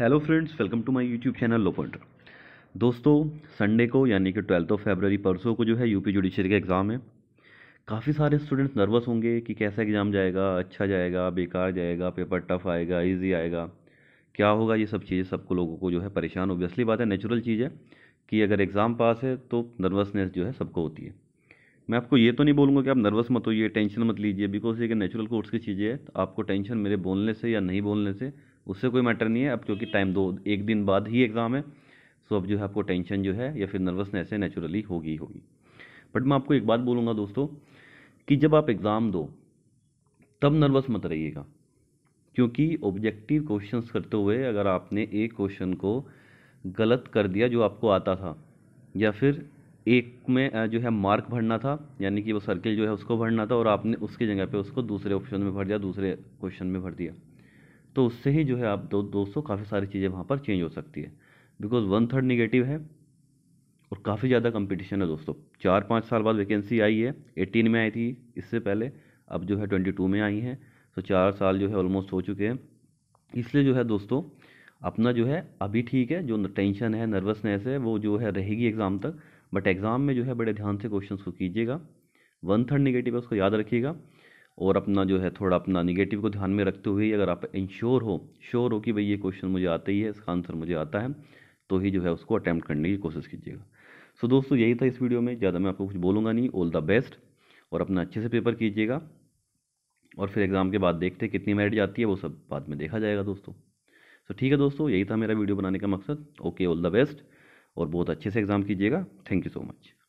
hello friends welcome to my YouTube channel लोपॉइंटर दोस्तों Sunday को यानी कि ट्वेल्थ ऑफ फेबररी परसों को जो है यूपी जुडिशरी का एग्ज़ाम है काफ़ी सारे स्टूडेंट्स नर्वस होंगे कि कैसा एग्ज़ाम जाएगा अच्छा जाएगा बेकार जाएगा पेपर टफ आएगा ईजी आएगा क्या होगा ये सब चीज़ें सबको लोगों को जो है परेशान असली बात है नेचुरल चीज़ है कि अगर एग्ज़ाम पास है तो नर्वसनेस जो है सबको होती है मैं आपको ये तो नहीं बोलूँगा कि आप नर्वस मत होइए टेंशन मत लीजिए बिकॉज ये नेचुरल कोर्स की चीज़ें है तो आपको टेंशन मेरे बोलने से या नहीं बोलने से उससे कोई मैटर नहीं है अब क्योंकि टाइम दो एक दिन बाद ही एग्ज़ाम है सो अब जो है आपको टेंशन जो है या फिर नर्वसनेस है नेचुरली होगी होगी बट मैं आपको एक बात बोलूँगा दोस्तों कि जब आप एग्ज़ाम दो तब नर्वस मत रहिएगा क्योंकि ऑब्जेक्टिव क्वेश्चंस करते हुए अगर आपने एक क्वेश्चन को गलत कर दिया जो आपको आता था या फिर एक में जो है मार्क भरना था यानी कि वो सर्किल जो है उसको भरना था और आपने उसकी जगह पे उसको दूसरे ऑप्शन में भर दिया दूसरे क्वेश्चन में भर दिया तो उससे ही जो है आप दो दोस्तों काफ़ी सारी चीज़ें वहाँ पर चेंज हो सकती है बिकॉज वन थर्ड निगेटिव है और काफ़ी ज़्यादा कंपटीशन है दोस्तों चार पाँच साल बाद वैकेंसी आई है एटीन में आई थी इससे पहले अब जो है ट्वेंटी टू में आई है तो चार साल जो है ऑलमोस्ट हो चुके हैं इसलिए जो है दोस्तों अपना जो है अभी ठीक है जो टेंशन है नर्वसनेस है वो जो है रहेगी एग्ज़ाम तक बट एग्ज़ाम में जो है बड़े ध्यान से क्वेश्चन को कीजिएगा वन थर्ड निगेटिव है उसको याद रखिएगा और अपना जो है थोड़ा अपना निगेटिव को ध्यान में रखते हुए अगर आप इंश्योर हो श्योर हो कि भाई ये क्वेश्चन मुझे आता ही है इसका आंसर मुझे आता है तो ही जो है उसको अटैम्प्ट करने की कोशिश कीजिएगा सो so, दोस्तों यही था इस वीडियो में ज़्यादा मैं आपको कुछ बोलूँगा नहीं ऑल द बेस्ट और अपना अच्छे से पेपर कीजिएगा और फिर एग्ज़ाम के बाद देखते हैं कितनी मेरिट जाती है वो सब बाद में देखा जाएगा दोस्तों सो so, ठीक है दोस्तों यही था मेरा वीडियो बनाने का मकसद ओके ऑल द बेस्ट और बहुत अच्छे से एग्ज़ाम कीजिएगा थैंक यू सो मच